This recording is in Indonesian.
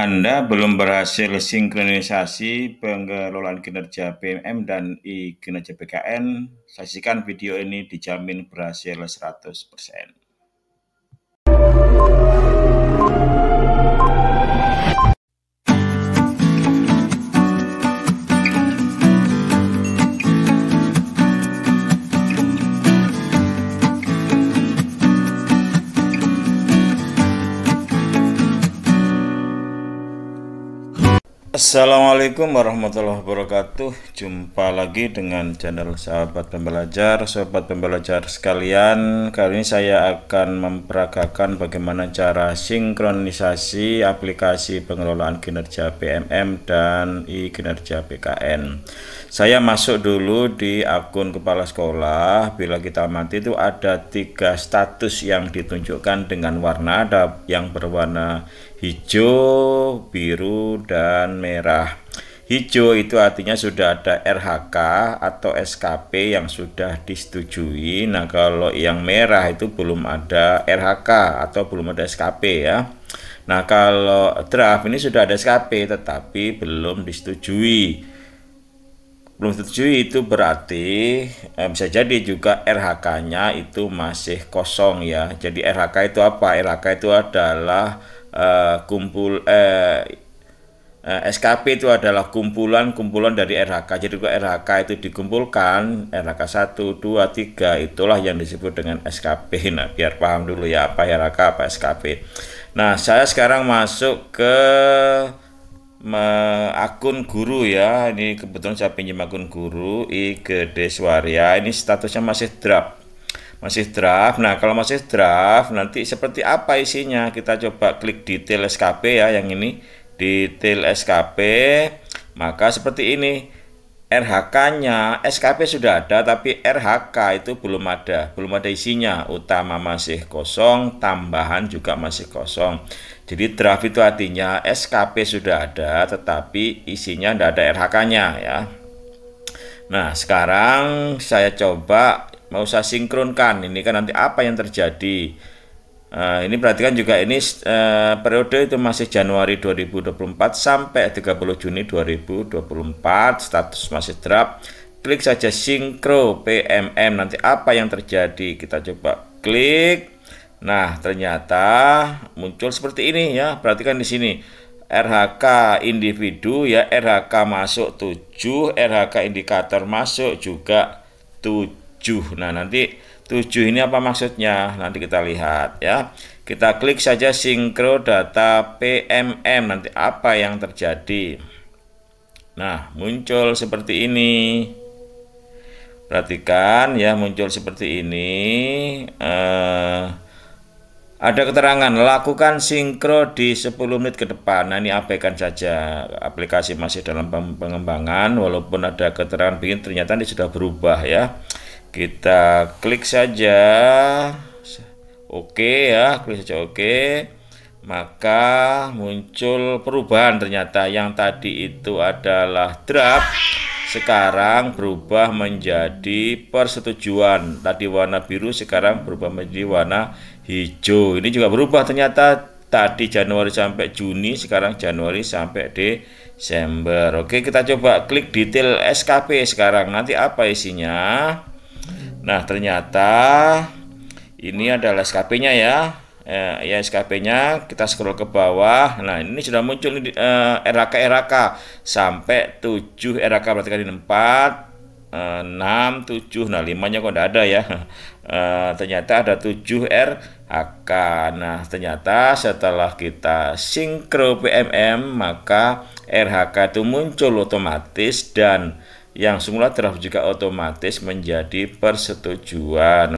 Anda belum berhasil sinkronisasi pengelolaan kinerja BMM dan i kinerja BKN, saksikan video ini dijamin berhasil 100%. Assalamualaikum warahmatullahi wabarakatuh Jumpa lagi dengan channel sahabat pembelajar sahabat pembelajar sekalian Kali ini saya akan memperagakan bagaimana cara sinkronisasi aplikasi pengelolaan kinerja PMM dan e-kinerja PKN Saya masuk dulu di akun kepala sekolah Bila kita mati itu ada tiga status yang ditunjukkan dengan warna Ada yang berwarna hijau, biru, dan merah. Hijau itu artinya sudah ada RHK atau SKP yang sudah disetujui. Nah, kalau yang merah itu belum ada RHK atau belum ada SKP ya. Nah, kalau draft ini sudah ada SKP tetapi belum disetujui. Belum disetujui itu berarti eh, bisa jadi juga RHK-nya itu masih kosong ya. Jadi RHK itu apa? RHK itu adalah eh, kumpul eh Eh, SKP itu adalah kumpulan-kumpulan dari RHK. Jadi kalau RHK itu dikumpulkan, RHK 1, 2, 3 itulah yang disebut dengan SKP. Nah, biar paham dulu ya apa RHK, apa SKP. Nah, saya sekarang masuk ke me, akun guru ya. Ini kebetulan saya pinjam akun guru IGD Swaria. Ini statusnya masih draft. Masih draft. Nah, kalau masih draft nanti seperti apa isinya? Kita coba klik detail SKP ya yang ini detail SKP maka seperti ini RHK-nya SKP sudah ada tapi RHK itu belum ada belum ada isinya utama masih kosong tambahan juga masih kosong jadi draft itu artinya SKP sudah ada tetapi isinya tidak ada RHK-nya ya Nah sekarang saya coba mau saya sinkronkan ini kan nanti apa yang terjadi Uh, ini perhatikan juga ini uh, periode itu masih Januari 2024 sampai 30 Juni 2024 status masih draft klik saja sinkro PMM nanti apa yang terjadi kita coba klik nah ternyata muncul seperti ini ya perhatikan di sini RHK individu ya RHK masuk 7 RHK indikator masuk juga 7 Nah, nanti 7 ini apa maksudnya? Nanti kita lihat ya. Kita klik saja sinkro data PMM. Nanti apa yang terjadi? Nah, muncul seperti ini. Perhatikan ya, muncul seperti ini. Eh, ada keterangan, lakukan sinkro di 10 menit ke depan. Nah, ini abaikan saja. Aplikasi masih dalam pengembangan, walaupun ada keterangan begini, ternyata ini sudah berubah ya kita klik saja oke okay ya klik saja oke okay. maka muncul perubahan ternyata yang tadi itu adalah draft sekarang berubah menjadi persetujuan tadi warna biru sekarang berubah menjadi warna hijau ini juga berubah ternyata tadi Januari sampai Juni sekarang Januari sampai Desember oke kita coba klik detail SKP sekarang nanti apa isinya Nah ternyata ini adalah SKP-nya ya. Eh, ya SKP-nya kita scroll ke bawah. Nah ini sudah muncul di eh, RAK RAK sampai 7 RAK berarti kali 4 eh, 6, 7, nah 5 nya kok tidak ada ya eh, ternyata ada 7 RAK nah ternyata setelah kita sinkro PMM maka RHK itu muncul otomatis dan yang semula draft juga otomatis menjadi persetujuan.